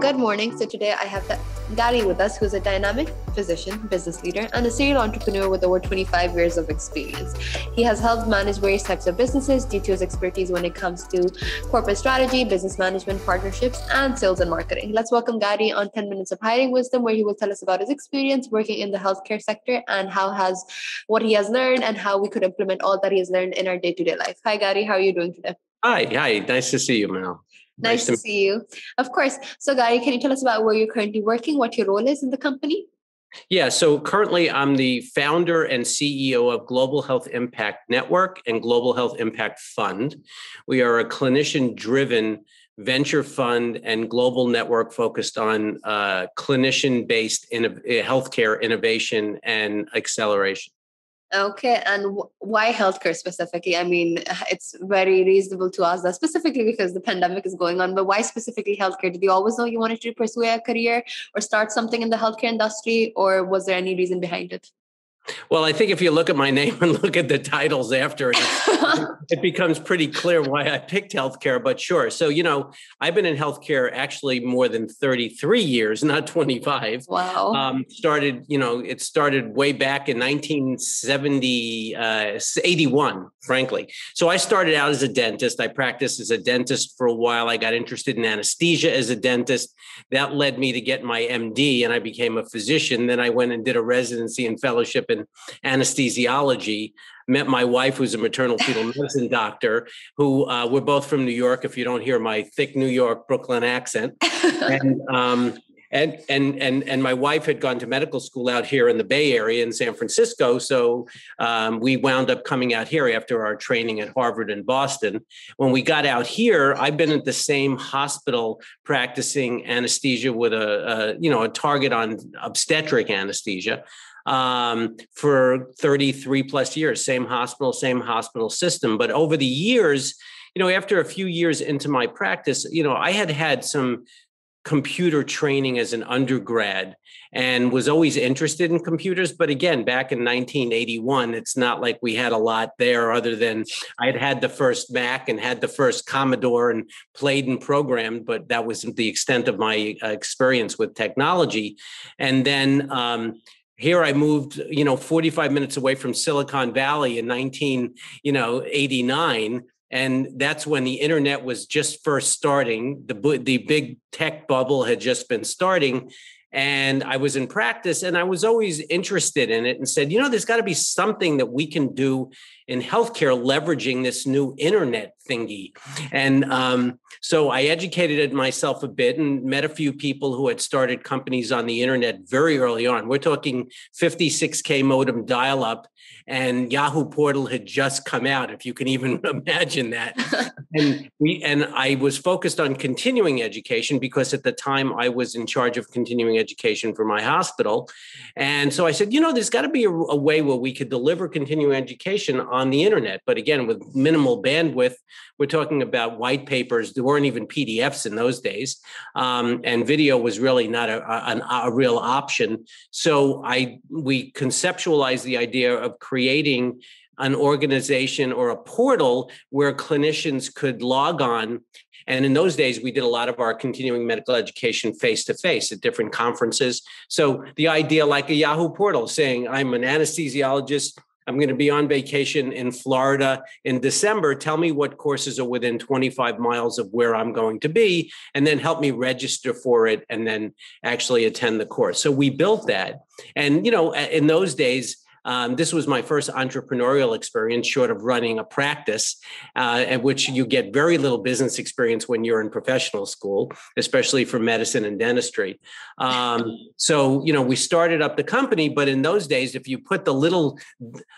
Good morning. So today I have Gary with us, who's a dynamic physician, business leader, and a serial entrepreneur with over 25 years of experience. He has helped manage various types of businesses due to his expertise when it comes to corporate strategy, business management, partnerships, and sales and marketing. Let's welcome Gary on 10 Minutes of Hiring Wisdom, where he will tell us about his experience working in the healthcare sector and how has what he has learned and how we could implement all that he has learned in our day-to-day life. Hi, Gary. How are you doing today? Hi. Hi. Nice to see you, Mel. Nice, nice to, to see you. Of course. So, Guy, can you tell us about where you're currently working, what your role is in the company? Yeah, so currently I'm the founder and CEO of Global Health Impact Network and Global Health Impact Fund. We are a clinician driven venture fund and global network focused on uh, clinician based in, healthcare innovation and acceleration. Okay, and why healthcare specifically? I mean, it's very reasonable to ask that specifically because the pandemic is going on, but why specifically healthcare? Did you always know you wanted to pursue a career or start something in the healthcare industry, or was there any reason behind it? Well, I think if you look at my name and look at the titles after it, it becomes pretty clear why I picked healthcare. But sure. So, you know, I've been in healthcare actually more than 33 years, not 25. Wow. Um, started, you know, it started way back in 1970, uh, 81, frankly. So I started out as a dentist. I practiced as a dentist for a while. I got interested in anesthesia as a dentist. That led me to get my MD and I became a physician. Then I went and did a residency and fellowship and anesthesiology. Met my wife, who's a maternal fetal medicine doctor, who uh, we're both from New York. If you don't hear my thick New York Brooklyn accent, and um, and and and and my wife had gone to medical school out here in the Bay Area in San Francisco, so um, we wound up coming out here after our training at Harvard and Boston. When we got out here, I've been at the same hospital practicing anesthesia with a, a you know a target on obstetric anesthesia um, for 33 plus years, same hospital, same hospital system. But over the years, you know, after a few years into my practice, you know, I had had some computer training as an undergrad and was always interested in computers but again back in 1981 it's not like we had a lot there other than i had had the first mac and had the first commodore and played and programmed but that was the extent of my uh, experience with technology and then um, here I moved, you know, 45 minutes away from Silicon Valley in 19, you know, 89 and that's when the internet was just first starting the the big tech bubble had just been starting and I was in practice and I was always interested in it and said, you know, there's got to be something that we can do in healthcare leveraging this new internet thingy. And um, so I educated myself a bit and met a few people who had started companies on the internet very early on. We're talking 56K modem dial up, and Yahoo Portal had just come out, if you can even imagine that. and, we, and I was focused on continuing education because at the time I was in charge of continuing education for my hospital. And so I said, you know, there's got to be a, a way where we could deliver continuing education on the internet, but again, with minimal bandwidth we're talking about white papers. There weren't even PDFs in those days, um, and video was really not a, a, a real option. So I we conceptualized the idea of creating an organization or a portal where clinicians could log on. And in those days, we did a lot of our continuing medical education face to face at different conferences. So the idea, like a Yahoo portal, saying, I'm an anesthesiologist I'm going to be on vacation in Florida in December. Tell me what courses are within 25 miles of where I'm going to be, and then help me register for it and then actually attend the course. So we built that. And, you know, in those days, um, this was my first entrepreneurial experience, short of running a practice, uh, at which you get very little business experience when you're in professional school, especially for medicine and dentistry. Um, so, you know, we started up the company, but in those days, if you put the little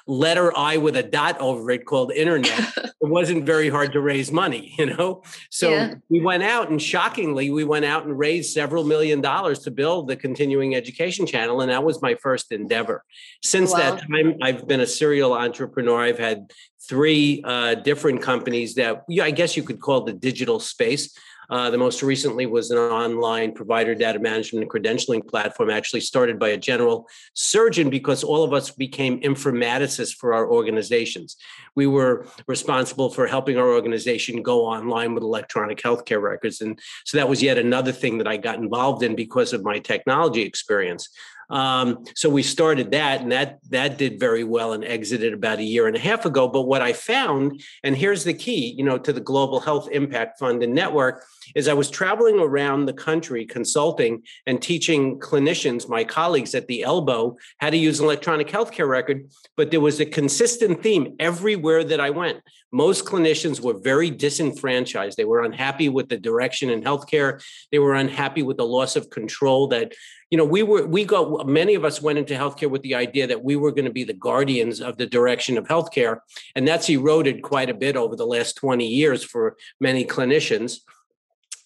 letter I with a dot over it called internet, it wasn't very hard to raise money, you know? So yeah. we went out and shockingly, we went out and raised several million dollars to build the continuing education channel. And that was my first endeavor. Since wow. that that time, I've been a serial entrepreneur. I've had three uh, different companies that I guess you could call the digital space. Uh, the most recently was an online provider data management and credentialing platform, actually started by a general surgeon because all of us became informaticists for our organizations. We were responsible for helping our organization go online with electronic healthcare records. And so that was yet another thing that I got involved in because of my technology experience. Um, so we started that, and that that did very well and exited about a year and a half ago. But what I found, and here's the key, you know, to the Global Health Impact Fund and network, is I was traveling around the country consulting and teaching clinicians, my colleagues at the elbow, how to use electronic healthcare record. But there was a consistent theme everywhere that I went. Most clinicians were very disenfranchised. They were unhappy with the direction in healthcare. They were unhappy with the loss of control that you know, we were we got many of us went into healthcare with the idea that we were going to be the guardians of the direction of healthcare, and that's eroded quite a bit over the last 20 years for many clinicians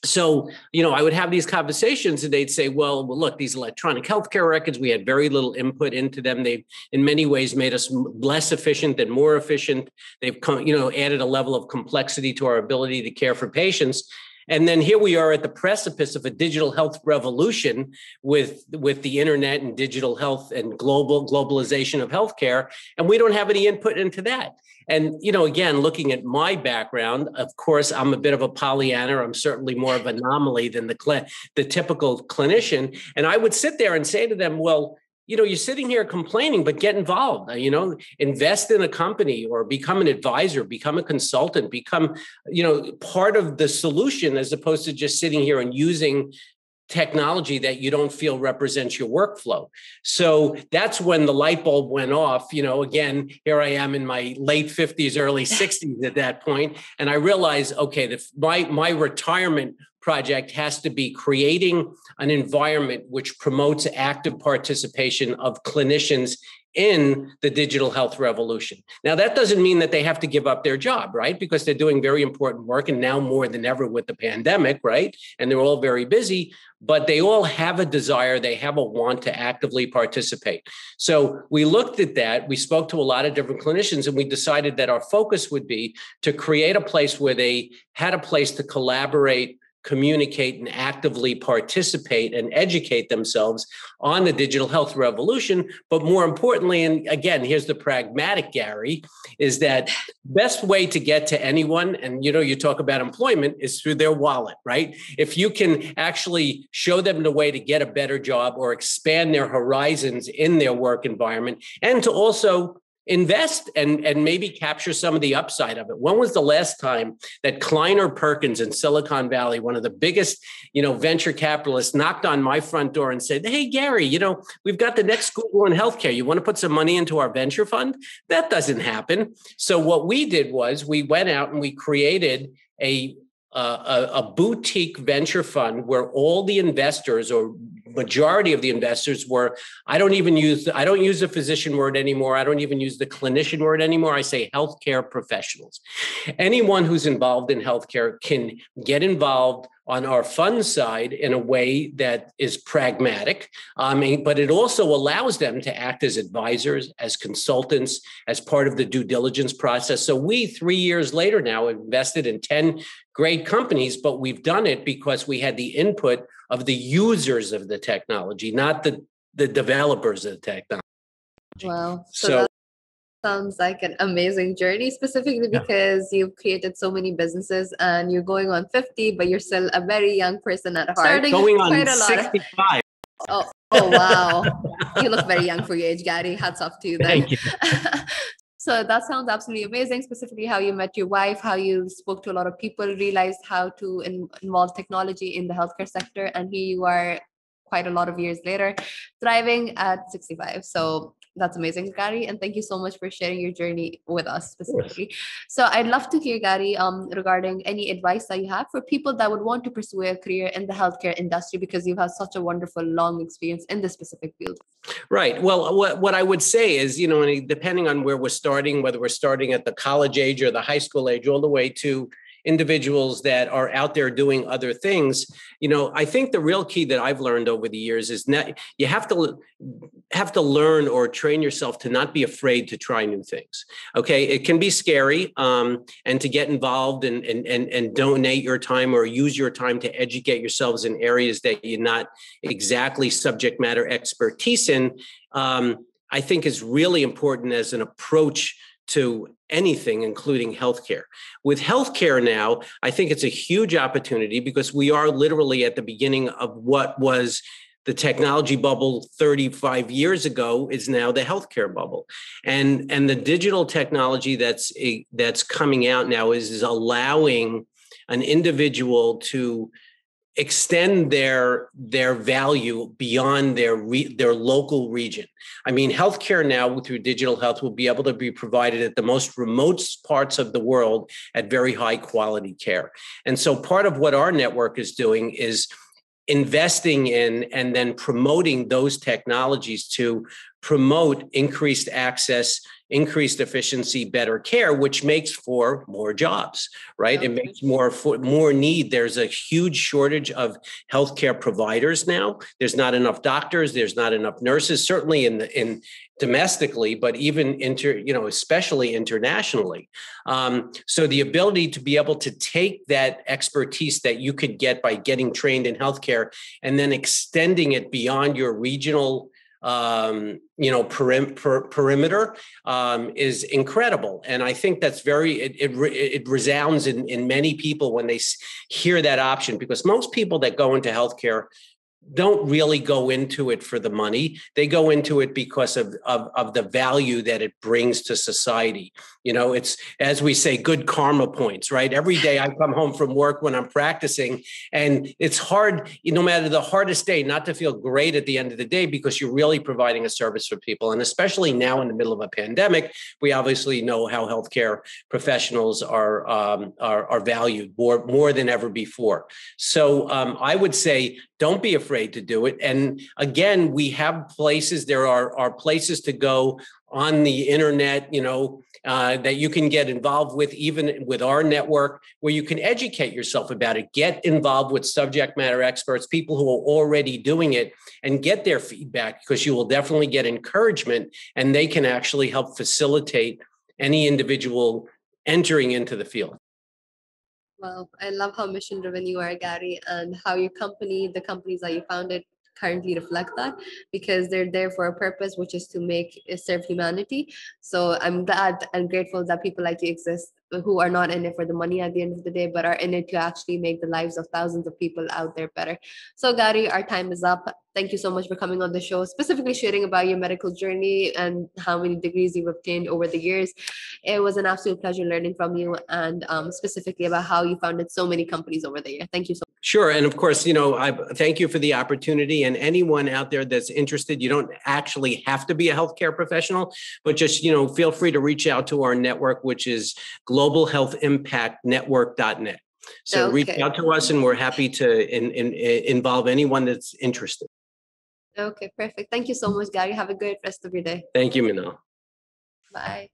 so you know i would have these conversations and they'd say well, well look these electronic healthcare records we had very little input into them they in many ways made us less efficient than more efficient they've come you know added a level of complexity to our ability to care for patients and then here we are at the precipice of a digital health revolution with, with the internet and digital health and global globalization of healthcare. And we don't have any input into that. And, you know, again, looking at my background, of course, I'm a bit of a Pollyanna. I'm certainly more of an anomaly than the, cl- the typical clinician. And I would sit there and say to them, well, you know you're sitting here complaining but get involved you know invest in a company or become an advisor become a consultant become you know part of the solution as opposed to just sitting here and using technology that you don't feel represents your workflow so that's when the light bulb went off you know again here i am in my late 50s early 60s at that point and i realized okay the, my my retirement project has to be creating an environment which promotes active participation of clinicians in the digital health revolution. Now, that doesn't mean that they have to give up their job, right? Because they're doing very important work and now more than ever with the pandemic, right? And they're all very busy, but they all have a desire, they have a want to actively participate. So we looked at that, we spoke to a lot of different clinicians, and we decided that our focus would be to create a place where they had a place to collaborate communicate and actively participate and educate themselves on the digital health revolution. But more importantly, and again, here's the pragmatic Gary, is that best way to get to anyone, and you know, you talk about employment is through their wallet, right? If you can actually show them the way to get a better job or expand their horizons in their work environment and to also invest and and maybe capture some of the upside of it when was the last time that kleiner perkins in silicon valley one of the biggest you know venture capitalists knocked on my front door and said hey gary you know we've got the next google in healthcare you want to put some money into our venture fund that doesn't happen so what we did was we went out and we created a a, a, boutique venture fund where all the investors or majority of the investors were i don't even use i don't use the physician word anymore i don't even use the clinician word anymore i say healthcare professionals anyone who's involved in healthcare can get involved on our fund side in a way that is pragmatic. I um, mean, but it also allows them to act as advisors, as consultants, as part of the due diligence process. So we, three years later now, invested in 10 great companies, but we've done it because we had the input of the users of the technology, not the, the developers of the technology. Wow. So, so sounds like an amazing journey, specifically because yeah. you've created so many businesses and you're going on 50, but you're still a very young person at heart. Starting going on 65. of- oh, oh, wow. you look very young for your age, Gary. Hats off to you then. Thank you. so that sounds absolutely amazing, specifically how you met your wife, how you spoke to a lot of people, realized how to in- involve technology in the healthcare sector. And here you are quite a lot of years later, thriving at 65. So that's amazing, Gary. And thank you so much for sharing your journey with us specifically. So I'd love to hear, Gary, um, regarding any advice that you have for people that would want to pursue a career in the healthcare industry because you've had such a wonderful, long experience in this specific field. Right. Well, uh, what, what I would say is, you know, depending on where we're starting, whether we're starting at the college age or the high school age, all the way to individuals that are out there doing other things you know i think the real key that i've learned over the years is that you have to have to learn or train yourself to not be afraid to try new things okay it can be scary um, and to get involved and, and and and donate your time or use your time to educate yourselves in areas that you're not exactly subject matter expertise in um, i think is really important as an approach to anything, including healthcare. With healthcare now, I think it's a huge opportunity because we are literally at the beginning of what was the technology bubble 35 years ago is now the healthcare bubble and and the digital technology that's eh, that's coming out now is, is allowing an individual to extend their their value beyond their re, their local region. I mean, healthcare now through digital health will be able to be provided at the most remote parts of the world at very high quality care. And so, part of what our network is doing is investing in and then promoting those technologies to promote increased access increased efficiency, better care, which makes for more jobs, right? It makes more for more need. There's a huge shortage of healthcare providers now. There's not enough doctors. There's not enough nurses. Certainly in the, in domestically, but even inter you know especially internationally. Um, so the ability to be able to take that expertise that you could get by getting trained in healthcare and then extending it beyond your regional um, you know perim- per- perimeter um, is incredible and i think that's very it, it, re- it resounds in, in many people when they s- hear that option because most people that go into healthcare don't really go into it for the money. They go into it because of, of, of, the value that it brings to society. You know, it's, as we say, good karma points, right? Every day I come home from work when I'm practicing, and it's hard, no matter the hardest day, not to feel great at the end of the day because you're really providing a service for people. And especially now in the middle of a pandemic, we obviously know how healthcare professionals are, um, are, are, valued more, more than ever before. So um, I would say, don't be afraid afraid to do it. And again, we have places, there are, are places to go on the internet, you know, uh, that you can get involved with, even with our network, where you can educate yourself about it. Get involved with subject matter experts, people who are already doing it, and get their feedback because you will definitely get encouragement and they can actually help facilitate any individual entering into the field. Well, I love how mission driven you are, Gary, and how your company, the companies that you founded, currently reflect that because they're there for a purpose, which is to make eh, serve humanity. So I'm glad and grateful that people like you exist who are not in it for the money at the end of the day, but are in it to actually make the lives of thousands of people out there better. So, Gary, our time is up. Thank you so much for coming on the show, specifically sharing about your medical journey and how many degrees you've obtained over the years. It was an absolute pleasure learning from you and um, specifically about how you founded so many companies over the year. Thank you so Sure. And of course, you know, I thank you for the opportunity. And anyone out there that's interested, you don't actually have to be a healthcare professional, but just, you know, feel free to reach out to our network, which is globalhealthimpactnetwork.net. So okay. reach out to us and we're happy to in, in, in involve anyone that's interested. Okay, perfect. Thank you so much, Gary. Have a great rest of your day. Thank you, Minal. Bye.